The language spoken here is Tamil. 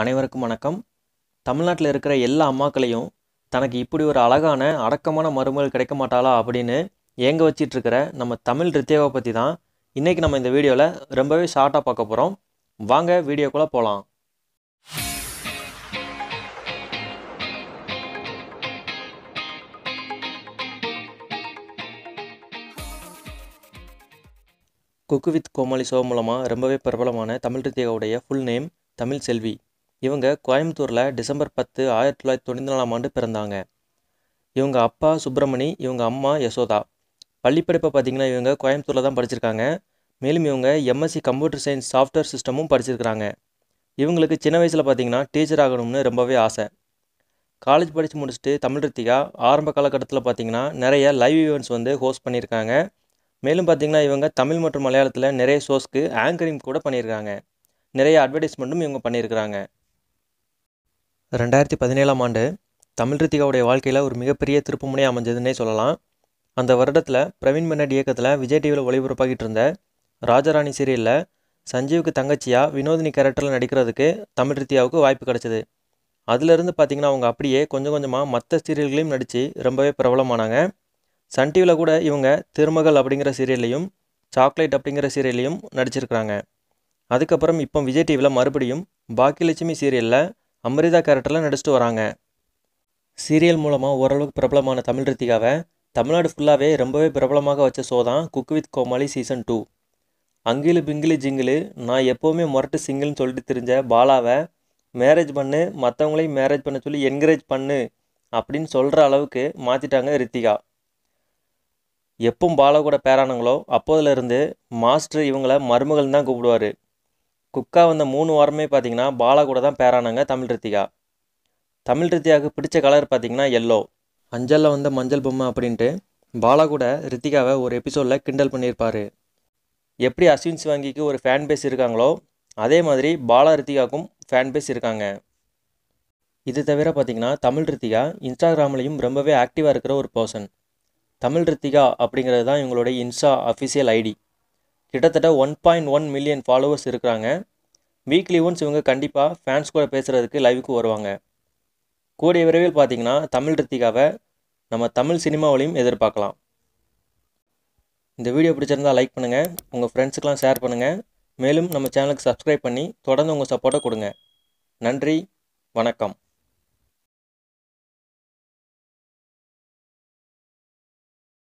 அனைவருக்கும் வணக்கம் தமிழ்நாட்டில் இருக்கிற எல்லா அம்மாக்களையும் தனக்கு இப்படி ஒரு அழகான அடக்கமான மருமகள் கிடைக்க மாட்டாளா அப்படின்னு ஏங்க இருக்கிற நம்ம தமிழ் ரித்தியாவை பற்றி தான் இன்றைக்கி நம்ம இந்த வீடியோவில் ரொம்பவே ஷார்ட்டாக பார்க்க போகிறோம் வாங்க வீடியோக்குள்ளே போகலாம் குக்கு வித் கோமாளி சோ மூலமாக ரொம்பவே பிரபலமான தமிழ் ரித்தியாவுடைய ஃபுல் நேம் தமிழ் செல்வி இவங்க கோயம்புத்தூரில் டிசம்பர் பத்து ஆயிரத்தி தொள்ளாயிரத்தி தொண்ணூற்றி நாலாம் ஆண்டு பிறந்தாங்க இவங்க அப்பா சுப்பிரமணி இவங்க அம்மா யசோதா பள்ளிப்படிப்பை பார்த்திங்கன்னா இவங்க கோயம்புத்தூரில் தான் படிச்சிருக்காங்க மேலும் இவங்க எம்எஸ்சி கம்ப்யூட்டர் சயின்ஸ் சாஃப்ட்வேர் சிஸ்டமும் படிச்சிருக்கிறாங்க இவங்களுக்கு சின்ன வயசில் பார்த்திங்கன்னா டீச்சர் ஆகணும்னு ரொம்பவே ஆசை காலேஜ் படித்து முடிச்சுட்டு தமிழ் ரத்திகா ஆரம்ப காலகட்டத்தில் பார்த்திங்கன்னா நிறைய லைவ் ஈவெண்ட்ஸ் வந்து ஹோஸ்ட் பண்ணியிருக்காங்க மேலும் பார்த்திங்கன்னா இவங்க தமிழ் மற்றும் மலையாளத்தில் நிறைய ஷோஸ்க்கு ஆங்கரிங் கூட பண்ணியிருக்காங்க நிறைய அட்வர்டைஸ்மெண்ட்டும் இவங்க பண்ணியிருக்கிறாங்க ரெண்டாயிரத்தி பதினேழாம் ஆண்டு தமிழ் ரித்திகாவுடைய வாழ்க்கையில் ஒரு மிகப்பெரிய திருப்புமுனை அமைஞ்சதுன்னே சொல்லலாம் அந்த வருடத்தில் பிரவீன் மென்னட் இயக்கத்தில் விஜய் டிவியில் ஒளிபரப்பாகிட்டு இருந்த ராஜராணி சீரியலில் சஞ்சீவுக்கு தங்கச்சியாக வினோதினி கேரக்டரில் நடிக்கிறதுக்கு தமிழ் ரித்தியாவுக்கு வாய்ப்பு கிடச்சிது அதிலிருந்து பார்த்திங்கன்னா அவங்க அப்படியே கொஞ்சம் கொஞ்சமாக மற்ற சீரியல்களையும் நடித்து ரொம்பவே பிரபலமானாங்க சன் டிவியில் கூட இவங்க திருமகள் அப்படிங்கிற சீரியல்லையும் சாக்லேட் அப்படிங்கிற சீரியல்லையும் நடிச்சிருக்கிறாங்க அதுக்கப்புறம் இப்போ விஜய் டிவியில் மறுபடியும் பாக்கியலட்சுமி சீரியலில் அமரிதா கேரக்டர்லாம் நடிச்சிட்டு வராங்க சீரியல் மூலமாக ஓரளவுக்கு பிரபலமான தமிழ் ரித்திகாவை தமிழ்நாடு ஃபுல்லாகவே ரொம்பவே பிரபலமாக வச்ச ஷோ தான் cook with Comali season two அங்கிலு பிங்கிலு ஜிங்கிலு நான் எப்போவுமே முரட்டு சிங்கிள்னு சொல்லிட்டு தெரிஞ்ச பாலாவை மேரேஜ் பண்ணு மற்றவங்களையும் மேரேஜ் பண்ண சொல்லி என்கரேஜ் பண்ணு அப்படின்னு சொல்கிற அளவுக்கு மாற்றிட்டாங்க ரித்திகா எப்பவும் பாலா கூட பேரானாங்களோ அப்போதுலேருந்து மாஸ்டர் இவங்களை மருமகள் தான் கூப்பிடுவார் குக்கா வந்த மூணு வாரமே பார்த்தீங்கன்னா பாலா கூட தான் பேரானாங்க தமிழ் ரித்திகா தமிழ் ரித்திகாவுக்கு பிடிச்ச கலர் பார்த்தீங்கன்னா எல்லோ அஞ்சலில் வந்த மஞ்சள் பொம்மை அப்படின்ட்டு பாலா கூட ரித்திகாவை ஒரு எபிசோடில் கிண்டல் பண்ணியிருப்பார் எப்படி அஸ்வின் சிவாங்கிக்கு ஒரு ஃபேன் பேஸ் இருக்காங்களோ அதே மாதிரி பாலா ரித்திகாவுக்கும் ஃபேன் பேஸ் இருக்காங்க இது தவிர பார்த்திங்கன்னா தமிழ் ரித்திகா இன்ஸ்டாகிராம்லேயும் ரொம்பவே ஆக்டிவாக இருக்கிற ஒரு பர்சன் தமிழ் ரித்திகா அப்படிங்கிறது தான் இவங்களுடைய இன்ஸ்டா அஃபிஷியல் ஐடி கிட்டத்தட்ட one point one million followers இருக்கிறாங்க வீக்லி ஒன்ஸ் இவங்க கண்டிப்பாக ஃபேன்ஸ் கூட பேசுகிறதுக்கு லைவுக்கு வருவாங்க கூடிய விரைவில் பார்த்தீங்கன்னா தமிழ் ரித்திகாவை நம்ம தமிழ் சினிமாவிலையும் எதிர்பார்க்கலாம் இந்த வீடியோ பிடிச்சிருந்தால் லைக் பண்ணுங்கள் உங்கள் ஃப்ரெண்ட்ஸுக்கெலாம் ஷேர் பண்ணுங்கள் மேலும் நம்ம சேனலுக்கு சப்ஸ்கிரைப் பண்ணி தொடர்ந்து உங்கள் சப்போர்ட்டை கொடுங்க நன்றி வணக்கம்